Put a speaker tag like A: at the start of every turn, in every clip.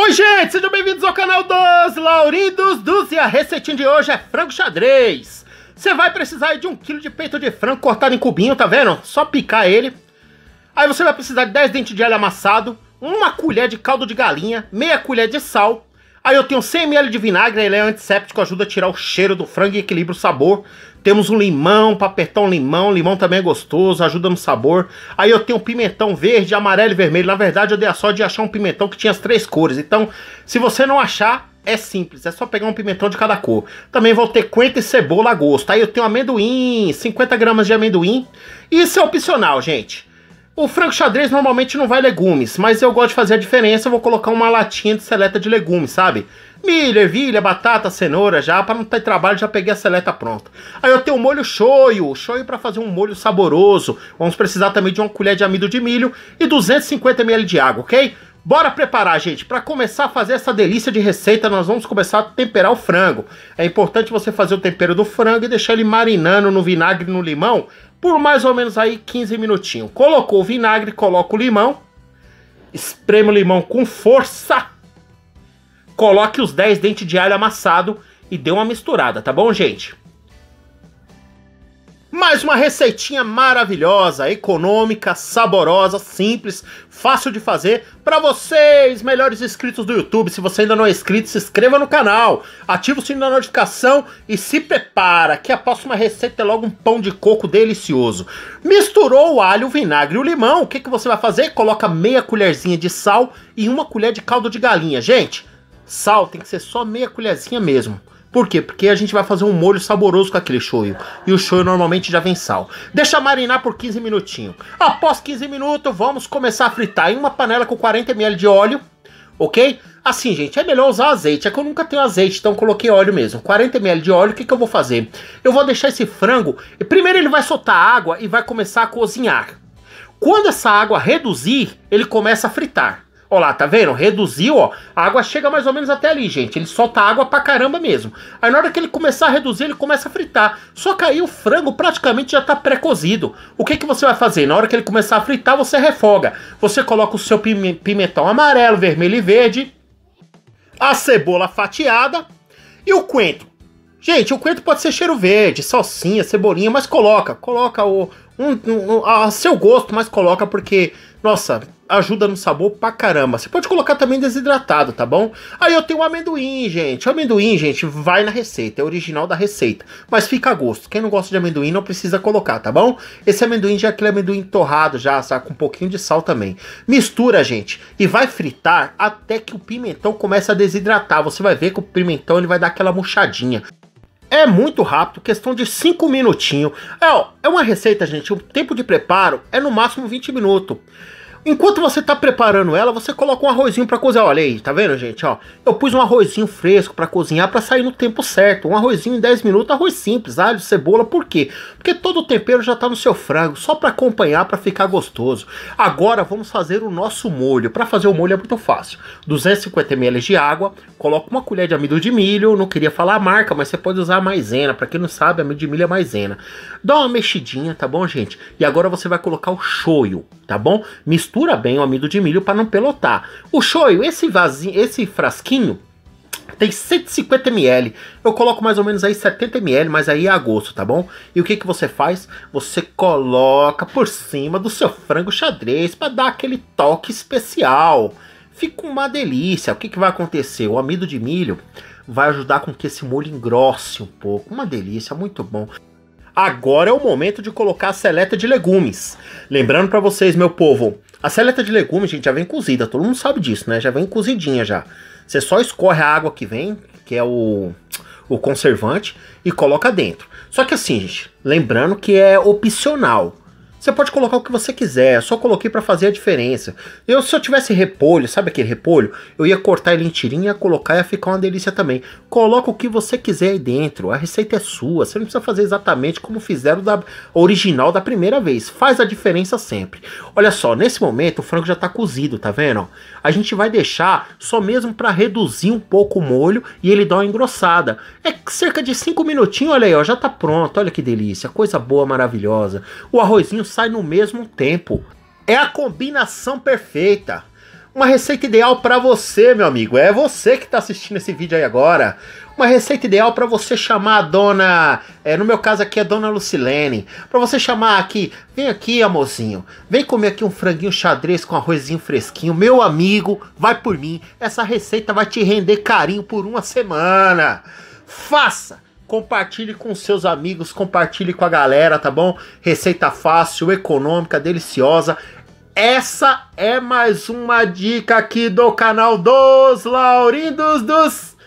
A: Oi, gente, sejam bem-vindos ao canal dos Lauridos. dos e a receitinha de hoje é frango xadrez. Você vai precisar de um quilo de peito de frango cortado em cubinho, tá vendo? Só picar ele. Aí você vai precisar de 10 dentes de alho amassado, uma colher de caldo de galinha, meia colher de sal, Aí eu tenho 100 ml de vinagre, ele é antisséptico, ajuda a tirar o cheiro do frango e equilibra o sabor. Temos um limão para apertar um limão, limão também é gostoso, ajuda no sabor. Aí eu tenho pimentão verde, amarelo e vermelho. Na verdade, eu dei a sorte de achar um pimentão que tinha as três cores. Então, se você não achar, é simples, é só pegar um pimentão de cada cor. Também vou ter coentro e cebola a gosto. Aí eu tenho amendoim, 50 gramas de amendoim. Isso é opcional, gente. O frango xadrez normalmente não vai legumes, mas eu gosto de fazer a diferença, eu vou colocar uma latinha de seleta de legumes, sabe? Milho, ervilha, batata, cenoura já, para não ter trabalho, já peguei a seleta pronta. Aí eu tenho o molho shoyu, shoyu para fazer um molho saboroso. Vamos precisar também de uma colher de amido de milho e 250 ml de água, ok? Bora preparar, gente. Para começar a fazer essa delícia de receita, nós vamos começar a temperar o frango. É importante você fazer o tempero do frango e deixar ele marinando no vinagre e no limão por mais ou menos aí 15 minutinhos. Colocou o vinagre, coloca o limão, espreme o limão com força. Coloque os 10 dentes de alho amassado e dê uma misturada, tá bom, gente? Mais uma receitinha maravilhosa, econômica, saborosa, simples, fácil de fazer para vocês, melhores inscritos do YouTube. Se você ainda não é inscrito, se inscreva no canal, ativa o sininho da notificação e se prepara, que a próxima receita é logo um pão de coco delicioso. Misturou o alho, o vinagre e o limão, o que, que você vai fazer? Coloca meia colherzinha de sal e uma colher de caldo de galinha. Gente, sal tem que ser só meia colherzinha mesmo. Por quê? Porque a gente vai fazer um molho saboroso com aquele shoyu. E o shoyu normalmente já vem sal. Deixa marinar por 15 minutinhos. Após 15 minutos, vamos começar a fritar em uma panela com 40 ml de óleo, ok? Assim, gente, é melhor usar azeite. É que eu nunca tenho azeite, então coloquei óleo mesmo. 40 ml de óleo, o que, que eu vou fazer? Eu vou deixar esse frango... Primeiro ele vai soltar água e vai começar a cozinhar. Quando essa água reduzir, ele começa a fritar. Olha lá, tá vendo? Reduziu, ó. A água chega mais ou menos até ali, gente. Ele solta água pra caramba mesmo. Aí na hora que ele começar a reduzir, ele começa a fritar. Só que aí o frango praticamente já tá pré-cozido. O que, que você vai fazer? Na hora que ele começar a fritar, você refoga. Você coloca o seu pimentão amarelo, vermelho e verde. A cebola fatiada. E o coentro. Gente, o coentro pode ser cheiro verde, salsinha, cebolinha, mas coloca. Coloca o... Um, um, a seu gosto, mas coloca porque... Nossa, ajuda no sabor pra caramba. Você pode colocar também desidratado, tá bom? Aí eu tenho o amendoim, gente. O amendoim, gente, vai na receita, é original da receita. Mas fica a gosto. Quem não gosta de amendoim não precisa colocar, tá bom? Esse amendoim já é aquele amendoim torrado já, sabe? Com um pouquinho de sal também. Mistura, gente, e vai fritar até que o pimentão comece a desidratar. Você vai ver que o pimentão ele vai dar aquela murchadinha. É muito rápido, questão de 5 minutinhos. É, ó, é uma receita, gente. O tempo de preparo é no máximo 20 minutos. Enquanto você tá preparando ela, você coloca um arrozinho para cozinhar. Olha aí, tá vendo, gente? Ó, eu pus um arrozinho fresco para cozinhar para sair no tempo certo. Um arrozinho em 10 minutos, arroz simples, alho, cebola, por quê? Porque todo o tempero já tá no seu frango, só para acompanhar, para ficar gostoso. Agora vamos fazer o nosso molho. Para fazer o molho é muito fácil. 250 ml de água, coloca uma colher de amido de milho, não queria falar a marca, mas você pode usar maisena. Para quem não sabe, amido de milho é maisena. Dá uma mexidinha, tá bom, gente? E agora você vai colocar o shoyu, tá bom? Mistura mistura bem o amido de milho para não pelotar. O shoyu, esse vasinho, esse frasquinho, tem 150 ml. Eu coloco mais ou menos aí 70 ml, mas aí é a gosto, tá bom? E o que que você faz? Você coloca por cima do seu frango xadrez para dar aquele toque especial. Fica uma delícia. O que que vai acontecer? O amido de milho vai ajudar com que esse molho engrosse um pouco. Uma delícia, muito bom. Agora é o momento de colocar a seleta de legumes. Lembrando para vocês, meu povo, a seleta tá de legumes, gente, já vem cozida, todo mundo sabe disso, né? Já vem cozidinha já. Você só escorre a água que vem, que é o, o conservante, e coloca dentro. Só que assim, gente, lembrando que é opcional. Você pode colocar o que você quiser, eu só coloquei para fazer a diferença. Eu se eu tivesse repolho, sabe aquele repolho? Eu ia cortar ele em tirinha, colocar e ia ficar uma delícia também. Coloca o que você quiser aí dentro, a receita é sua, você não precisa fazer exatamente como fizeram da original da primeira vez. Faz a diferença sempre. Olha só, nesse momento o frango já tá cozido, tá vendo? A gente vai deixar só mesmo para reduzir um pouco o molho e ele dá uma engrossada. É cerca de 5 minutinhos, olha aí, ó, já tá pronto. Olha que delícia, coisa boa, maravilhosa. O arrozinho sai no mesmo tempo. É a combinação perfeita. Uma receita ideal para você, meu amigo. É você que está assistindo esse vídeo aí agora. Uma receita ideal para você chamar a dona, é, no meu caso aqui é a dona Lucilene, para você chamar aqui, vem aqui, amorzinho, vem comer aqui um franguinho xadrez com arrozinho fresquinho, meu amigo, vai por mim. Essa receita vai te render carinho por uma semana. Faça Compartilhe com seus amigos, compartilhe com a galera, tá bom? Receita fácil, econômica, deliciosa. Essa é mais uma dica aqui do canal dos Lauridos dos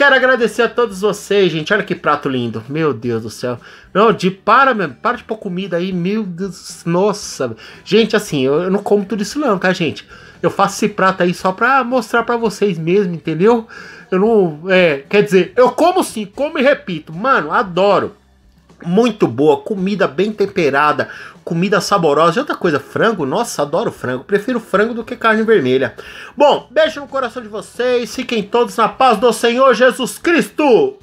A: Quero agradecer a todos vocês, gente. Olha que prato lindo. Meu Deus do céu. Não, de para, mesmo. Para de pôr comida aí. Meu Deus. Nossa. Gente, assim, eu, eu não como tudo isso não, tá, gente? Eu faço esse prato aí só pra mostrar pra vocês mesmo, entendeu? Eu não... É, quer dizer, eu como sim, como e repito. Mano, adoro muito boa, comida bem temperada, comida saborosa. E outra coisa, frango, nossa, adoro frango. Prefiro frango do que carne vermelha. Bom, beijo no coração de vocês. Fiquem todos na paz do Senhor Jesus Cristo.